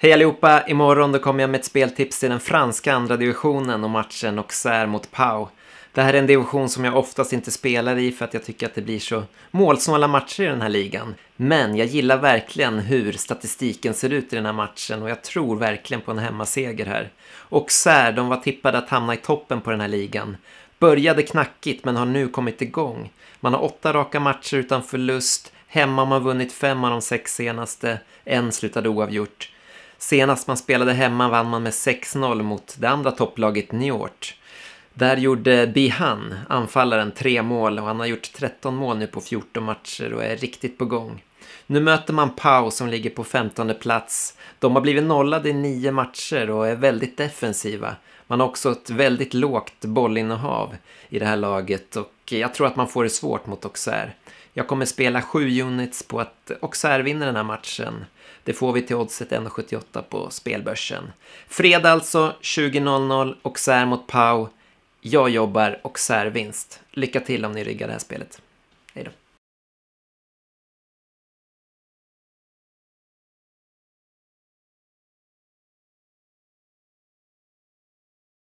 Hej allihopa! Imorgon då kommer jag med ett speltips till den franska andra divisionen och matchen Auxerre mot Pau. Det här är en division som jag oftast inte spelar i för att jag tycker att det blir så målsnåla matcher i den här ligan. Men jag gillar verkligen hur statistiken ser ut i den här matchen och jag tror verkligen på en hemmaseger här. Auxerre, de var tippade att hamna i toppen på den här ligan. Började knackigt men har nu kommit igång. Man har åtta raka matcher utan förlust, hemma har man vunnit fem av de sex senaste, en slutade oavgjort. Senast man spelade hemma vann man med 6-0 mot det andra topplaget Niort. Där gjorde Bihan, anfallaren, tre mål och han har gjort 13 mål nu på 14 matcher och är riktigt på gång. Nu möter man Pau som ligger på 15 plats. De har blivit nollade i nio matcher och är väldigt defensiva. Man har också ett väldigt lågt bollinnehav i det här laget och jag tror att man får det svårt mot Auxerre. Jag kommer spela 7 units på att Oxair vinner den här matchen. Det får vi till oddset 1,78 på spelbörsen. Fredag alltså 20.00 Oxair mot Pau. Jag jobbar oxair vinst Lycka till om ni ryggar det här spelet. Hej då.